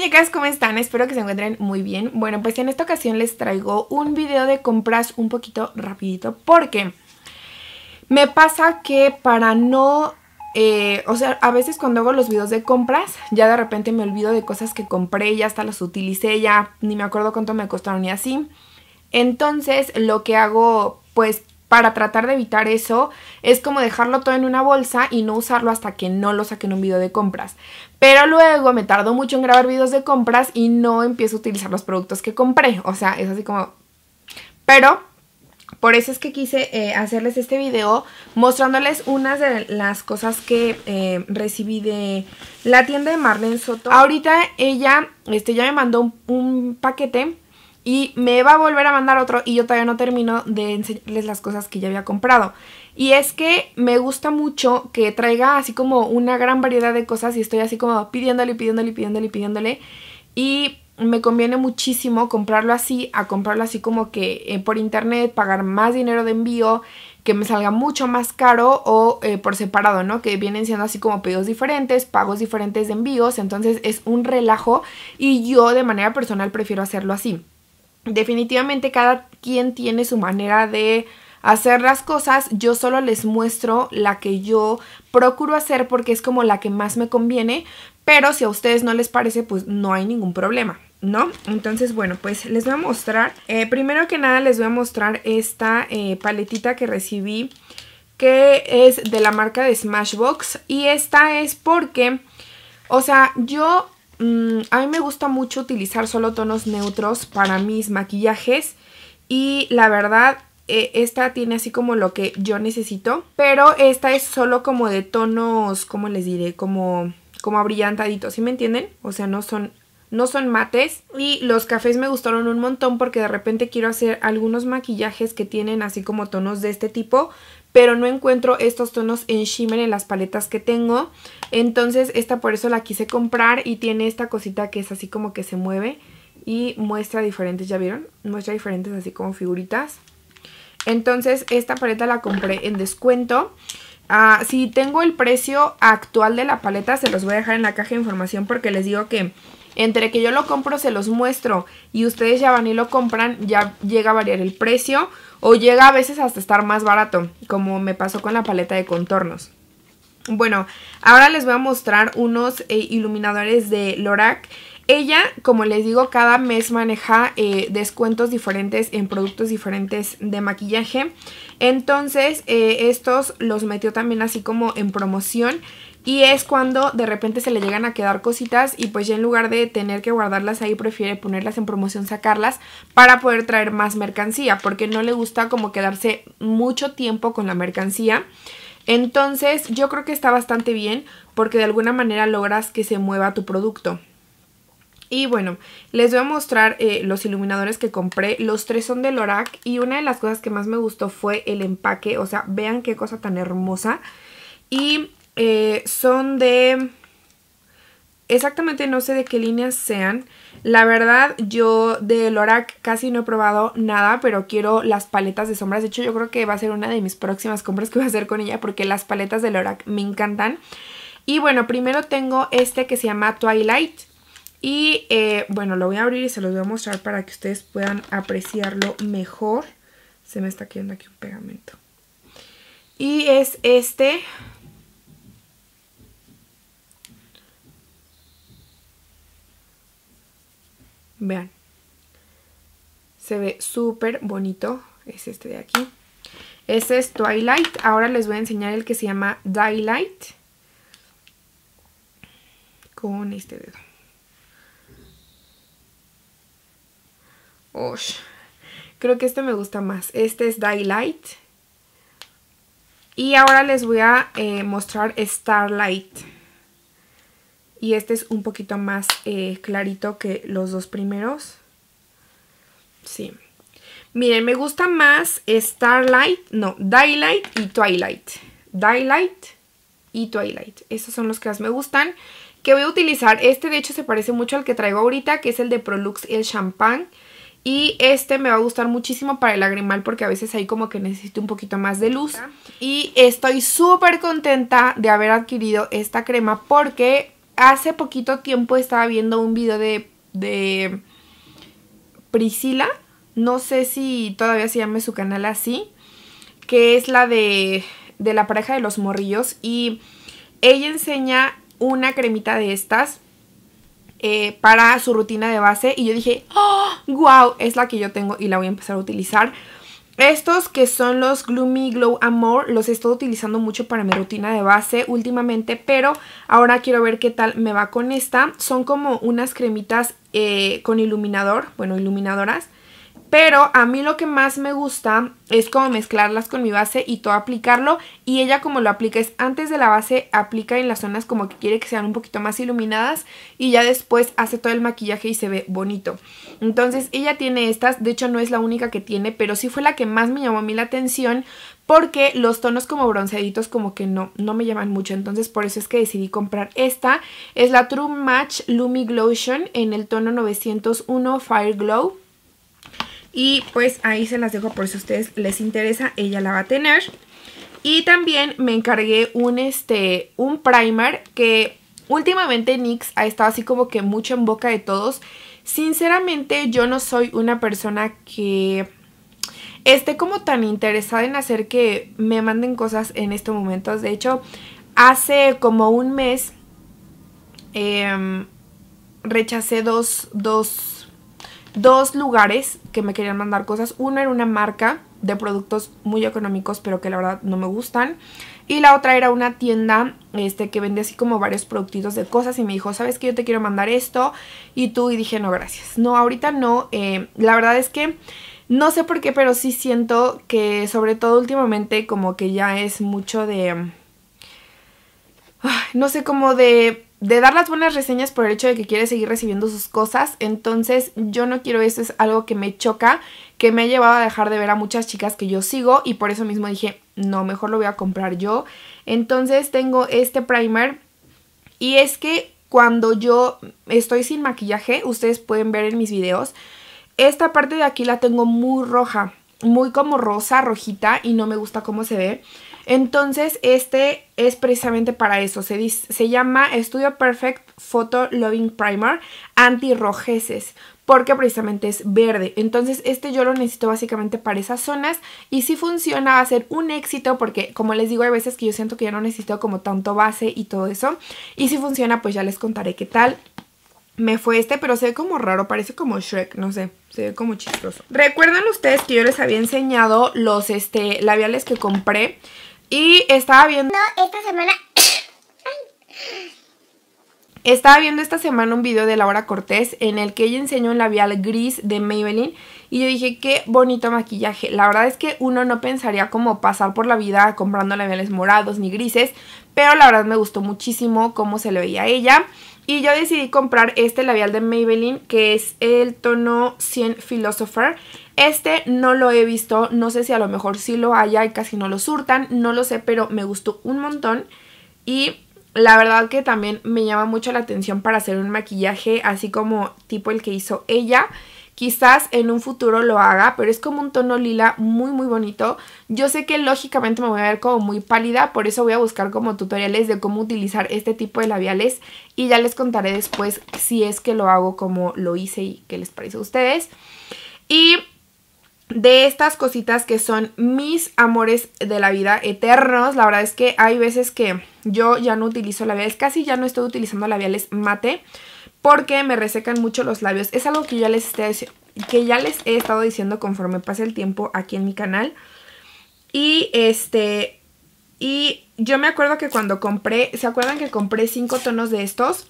muñecas, ¿cómo están? Espero que se encuentren muy bien. Bueno, pues en esta ocasión les traigo un video de compras un poquito rapidito porque me pasa que para no... Eh, o sea, a veces cuando hago los videos de compras, ya de repente me olvido de cosas que compré, ya hasta las utilicé, ya ni me acuerdo cuánto me costaron y así. Entonces lo que hago, pues para tratar de evitar eso es como dejarlo todo en una bolsa y no usarlo hasta que no lo saque en un video de compras. Pero luego me tardo mucho en grabar videos de compras y no empiezo a utilizar los productos que compré. O sea, es así como... Pero por eso es que quise eh, hacerles este video mostrándoles unas de las cosas que eh, recibí de la tienda de Marlene Soto. Ahorita ella este, ya me mandó un paquete y me va a volver a mandar otro y yo todavía no termino de enseñarles las cosas que ya había comprado. Y es que me gusta mucho que traiga así como una gran variedad de cosas y estoy así como pidiéndole, pidiéndole, pidiéndole, pidiéndole. Y me conviene muchísimo comprarlo así, a comprarlo así como que eh, por internet, pagar más dinero de envío, que me salga mucho más caro o eh, por separado, ¿no? Que vienen siendo así como pedidos diferentes, pagos diferentes de envíos, entonces es un relajo y yo de manera personal prefiero hacerlo así definitivamente cada quien tiene su manera de hacer las cosas, yo solo les muestro la que yo procuro hacer porque es como la que más me conviene, pero si a ustedes no les parece, pues no hay ningún problema. ¿No? Entonces, bueno, pues les voy a mostrar. Eh, primero que nada les voy a mostrar esta eh, paletita que recibí que es de la marca de Smashbox y esta es porque, o sea, yo Mm, a mí me gusta mucho utilizar solo tonos neutros para mis maquillajes y la verdad e, esta tiene así como lo que yo necesito, pero esta es solo como de tonos, como les diré? Como como abrillantaditos, ¿sí me entienden? O sea, no son no son mates y los cafés me gustaron un montón porque de repente quiero hacer algunos maquillajes que tienen así como tonos de este tipo pero no encuentro estos tonos en shimmer en las paletas que tengo. Entonces esta por eso la quise comprar y tiene esta cosita que es así como que se mueve y muestra diferentes, ¿ya vieron? Muestra diferentes así como figuritas. Entonces esta paleta la compré en descuento. Ah, si tengo el precio actual de la paleta se los voy a dejar en la caja de información porque les digo que entre que yo lo compro se los muestro y ustedes ya van y lo compran ya llega a variar el precio o llega a veces hasta estar más barato, como me pasó con la paleta de contornos. Bueno, ahora les voy a mostrar unos eh, iluminadores de Lorac. Ella, como les digo, cada mes maneja eh, descuentos diferentes en productos diferentes de maquillaje. Entonces, eh, estos los metió también así como en promoción. Y es cuando de repente se le llegan a quedar cositas y pues ya en lugar de tener que guardarlas ahí prefiere ponerlas en promoción, sacarlas para poder traer más mercancía porque no le gusta como quedarse mucho tiempo con la mercancía. Entonces yo creo que está bastante bien porque de alguna manera logras que se mueva tu producto. Y bueno, les voy a mostrar eh, los iluminadores que compré. Los tres son de Lorac y una de las cosas que más me gustó fue el empaque. O sea, vean qué cosa tan hermosa. Y eh, son de... Exactamente no sé de qué líneas sean. La verdad, yo de Lorac casi no he probado nada, pero quiero las paletas de sombras. De hecho, yo creo que va a ser una de mis próximas compras que voy a hacer con ella porque las paletas de Lorac me encantan. Y bueno, primero tengo este que se llama Twilight. Y eh, bueno, lo voy a abrir y se los voy a mostrar para que ustedes puedan apreciarlo mejor. Se me está quedando aquí un pegamento. Y es este, Vean. Se ve súper bonito. Es este de aquí. Ese es Twilight. Ahora les voy a enseñar el que se llama Daylight. Con este dedo. Creo que este me gusta más. Este es Daylight. Y ahora les voy a eh, mostrar Starlight y este es un poquito más eh, clarito que los dos primeros. Sí. Miren, me gusta más Starlight, no, Daylight y Twilight. Daylight y Twilight. Estos son los que más me gustan. Que voy a utilizar, este de hecho se parece mucho al que traigo ahorita, que es el de Prolux y el Champagne. Y este me va a gustar muchísimo para el lagrimal porque a veces hay como que necesito un poquito más de luz. Y estoy súper contenta de haber adquirido esta crema porque hace poquito tiempo estaba viendo un video de, Priscila, no sé si todavía se llame su canal así, que es la de, la pareja de los morrillos y ella enseña una cremita de estas eh, para su rutina de base y yo dije, wow! ¡Ah! Es la que yo tengo y la voy a empezar a utilizar estos que son los Gloomy Glow Amor los he estado utilizando mucho para mi rutina de base últimamente, pero ahora quiero ver qué tal me va con esta. Son como unas cremitas eh, con iluminador, bueno, iluminadoras, pero a mí lo que más me gusta es como mezclarlas con mi base y todo aplicarlo. Y ella como lo aplica es antes de la base aplica en las zonas como que quiere que sean un poquito más iluminadas. Y ya después hace todo el maquillaje y se ve bonito. Entonces ella tiene estas. De hecho no es la única que tiene. Pero sí fue la que más me llamó a mí la atención. Porque los tonos como bronceaditos como que no, no me llaman mucho. Entonces por eso es que decidí comprar esta. Es la True Match Lumi Glotion en el tono 901 Fire Glow. Y pues ahí se las dejo por si a ustedes les interesa, ella la va a tener. Y también me encargué un, este, un primer que últimamente NYX ha estado así como que mucho en boca de todos. Sinceramente yo no soy una persona que esté como tan interesada en hacer que me manden cosas en estos momentos. De hecho, hace como un mes em, rechacé dos, dos dos lugares que me querían mandar cosas. Uno era una marca de productos muy económicos, pero que la verdad no me gustan. Y la otra era una tienda este, que vende así como varios productitos de cosas y me dijo, ¿sabes que Yo te quiero mandar esto. Y tú, y dije, no, gracias. No, ahorita no. Eh, la verdad es que no sé por qué, pero sí siento que sobre todo últimamente como que ya es mucho de... no sé, cómo de de dar las buenas reseñas por el hecho de que quiere seguir recibiendo sus cosas. Entonces yo no quiero esto es algo que me choca, que me ha llevado a dejar de ver a muchas chicas que yo sigo y por eso mismo dije, no, mejor lo voy a comprar yo. Entonces tengo este primer y es que cuando yo estoy sin maquillaje, ustedes pueden ver en mis videos, esta parte de aquí la tengo muy roja, muy como rosa, rojita y no me gusta cómo se ve. Entonces, este es precisamente para eso. Se, se llama Studio Perfect Photo Loving Primer anti rojeces, porque precisamente es verde. Entonces este yo lo necesito básicamente para esas zonas y si funciona va a ser un éxito porque como les digo hay veces que yo siento que ya no necesito como tanto base y todo eso y si funciona pues ya les contaré qué tal me fue este, pero se ve como raro, parece como Shrek, no sé, se ve como chistoso. ¿Recuerdan ustedes que yo les había enseñado los este, labiales que compré? Y estaba viendo... esta semana... estaba viendo esta semana un video de Laura Cortés en el que ella enseñó un labial gris de Maybelline y yo dije, qué bonito maquillaje. La verdad es que uno no pensaría como pasar por la vida comprando labiales morados ni grises, pero la verdad me gustó muchísimo cómo se le veía a ella. Y yo decidí comprar este labial de Maybelline, que es el tono 100 Philosopher. Este no lo he visto, no sé si a lo mejor sí lo haya y casi no lo surtan, no lo sé, pero me gustó un montón. Y la verdad que también me llama mucho la atención para hacer un maquillaje así como tipo el que hizo ella. Quizás en un futuro lo haga, pero es como un tono lila muy muy bonito. Yo sé que lógicamente me voy a ver como muy pálida, por eso voy a buscar como tutoriales de cómo utilizar este tipo de labiales y ya les contaré después si es que lo hago como lo hice y qué les parece a ustedes. Y de estas cositas que son mis amores de la vida eternos. La verdad es que hay veces que yo ya no utilizo labiales, casi ya no estoy utilizando labiales mate porque me resecan mucho los labios. Es algo que ya les, que ya les he estado diciendo conforme pasa el tiempo aquí en mi canal. Y este... Y yo me acuerdo que cuando compré... ¿Se acuerdan que compré cinco tonos de estos?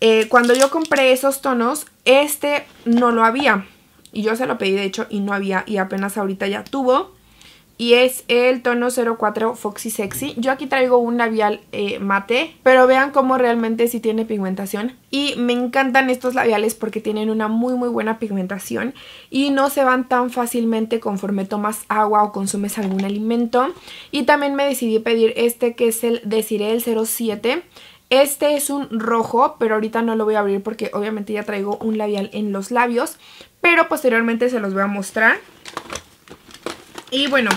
Eh, cuando yo compré esos tonos, este no lo había. Y yo se lo pedí de hecho y no había. Y apenas ahorita ya tuvo y es el tono 04 Foxy Sexy. Yo aquí traigo un labial eh, mate, pero vean cómo realmente sí tiene pigmentación. Y me encantan estos labiales porque tienen una muy muy buena pigmentación y no se van tan fácilmente conforme tomas agua o consumes algún alimento. Y también me decidí pedir este que es el de el 07. Este es un rojo, pero ahorita no lo voy a abrir porque obviamente ya traigo un labial en los labios, pero posteriormente se los voy a mostrar. Y bueno,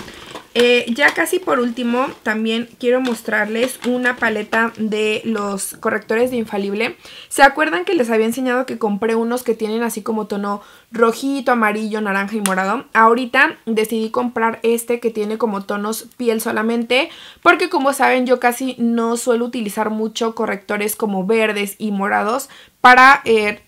eh, ya casi por último, también quiero mostrarles una paleta de los correctores de infalible. ¿Se acuerdan que les había enseñado que compré unos que tienen así como tono rojito, amarillo, naranja y morado? Ahorita decidí comprar este que tiene como tonos piel solamente, porque como saben yo casi no suelo utilizar mucho correctores como verdes y morados para... Eh,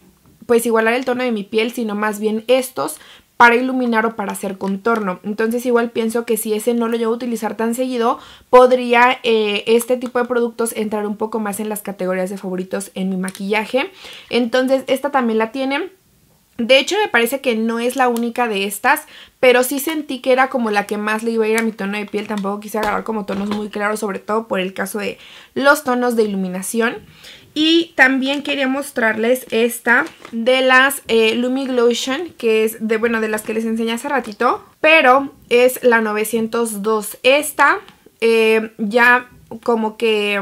pues igualar el tono de mi piel, sino más bien estos para iluminar o para hacer contorno. Entonces igual pienso que si ese no lo llevo a utilizar tan seguido, podría eh, este tipo de productos entrar un poco más en las categorías de favoritos en mi maquillaje. Entonces esta también la tienen. De hecho me parece que no es la única de estas, pero sí sentí que era como la que más le iba a ir a mi tono de piel. Tampoco quise agarrar como tonos muy claros, sobre todo por el caso de los tonos de iluminación. Y también quería mostrarles esta de las eh, que es de, bueno, de las que les enseñé hace ratito, pero es la 902. Esta eh, ya como que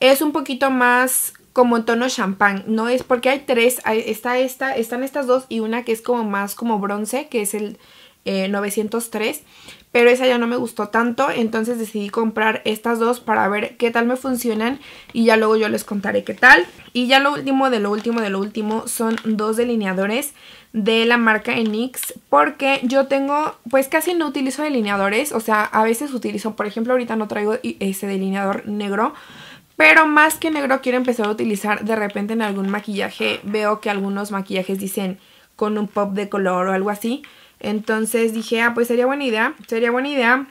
es un poquito más como en tono champán, no es porque hay tres, está esta, están estas dos y una que es como más como bronce, que es el 903, eh, pero esa ya no me gustó tanto, entonces decidí comprar estas dos para ver qué tal me funcionan y ya luego yo les contaré qué tal. Y ya lo último de lo último de lo último son dos delineadores de la marca Enix porque yo tengo, pues casi no utilizo delineadores, o sea, a veces utilizo, por ejemplo, ahorita no traigo ese delineador negro, pero más que negro quiero empezar a utilizar de repente en algún maquillaje, veo que algunos maquillajes dicen con un pop de color o algo así, entonces dije, ah, pues sería buena idea, sería buena idea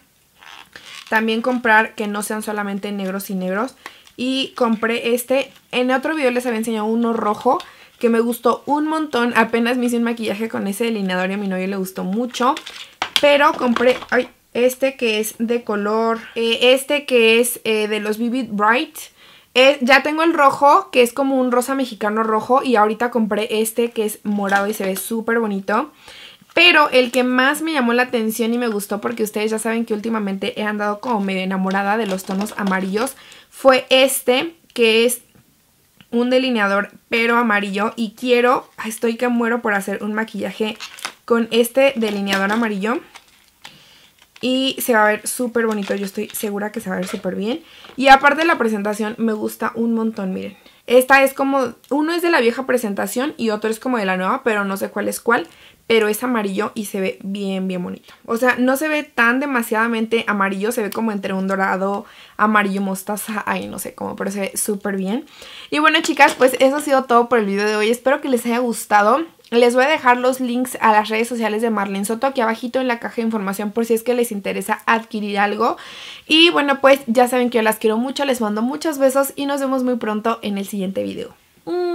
también comprar que no sean solamente negros y negros. Y compré este, en otro video les había enseñado uno rojo que me gustó un montón. Apenas me hice un maquillaje con ese delineador y a mi novio le gustó mucho. Pero compré ay, este que es de color, eh, este que es eh, de los Vivid Bright. Eh, ya tengo el rojo, que es como un rosa mexicano rojo, y ahorita compré este que es morado y se ve súper bonito. Pero el que más me llamó la atención y me gustó porque ustedes ya saben que últimamente he andado como medio enamorada de los tonos amarillos fue este que es un delineador pero amarillo y quiero, estoy que muero por hacer un maquillaje con este delineador amarillo y se va a ver súper bonito, yo estoy segura que se va a ver súper bien y aparte de la presentación me gusta un montón, miren. Esta es como, uno es de la vieja presentación y otro es como de la nueva, pero no sé cuál es cuál pero es amarillo y se ve bien, bien bonito. O sea, no se ve tan demasiadamente amarillo, se ve como entre un dorado, amarillo, mostaza, ahí no sé cómo, pero se ve súper bien. Y bueno, chicas, pues eso ha sido todo por el video de hoy. Espero que les haya gustado. Les voy a dejar los links a las redes sociales de Marlene Soto aquí abajito en la caja de información por si es que les interesa adquirir algo. Y bueno, pues ya saben que yo las quiero mucho, les mando muchos besos y nos vemos muy pronto en el siguiente video. Mm.